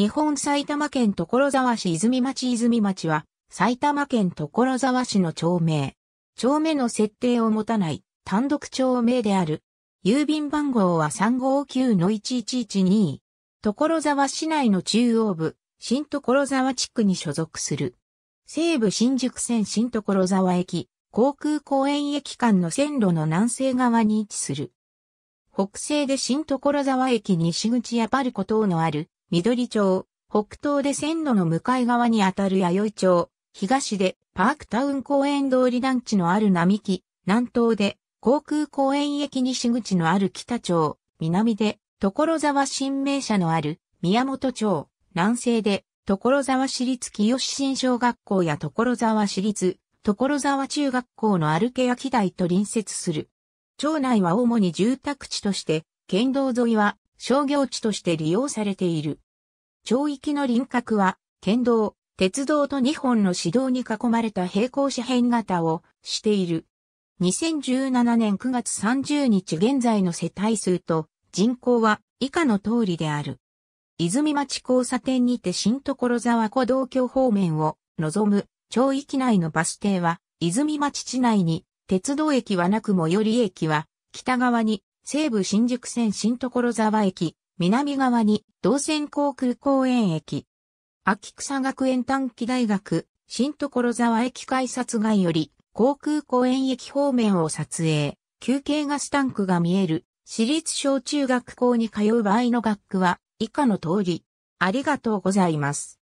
日本埼玉県所沢市泉町泉町は、埼玉県所沢市の町名。町名の設定を持たない単独町名である。郵便番号は359-1112。所沢市内の中央部、新所沢地区に所属する。西武新宿線新所沢駅、航空公園駅間の線路の南西側に位置する。北西で新所沢駅西口やパルコ等のある緑町、北東で線路の向かい側にあたる弥生町、東でパークタウン公園通り団地のある並木、南東で航空公園駅西口のある北町、南で所沢新名社のある宮本町、南西で所沢市立清新小学校や所沢市立、所沢中学校の歩け焼き台と隣接する。町内は主に住宅地として、県道沿いは商業地として利用されている。町域の輪郭は、県道、鉄道と2本の市道に囲まれた平行四辺型をしている。2017年9月30日現在の世帯数と人口は以下の通りである。泉町交差点にて新所沢湖道橋方面を望む町域内のバス停は泉町地内に鉄道駅はなく最寄り駅は北側に西武新宿線新所沢駅、南側に同線航空公園駅、秋草学園短期大学、新所沢駅改札外より、航空公園駅方面を撮影、休憩ガスタンクが見える、私立小中学校に通う場合の学区は、以下の通り、ありがとうございます。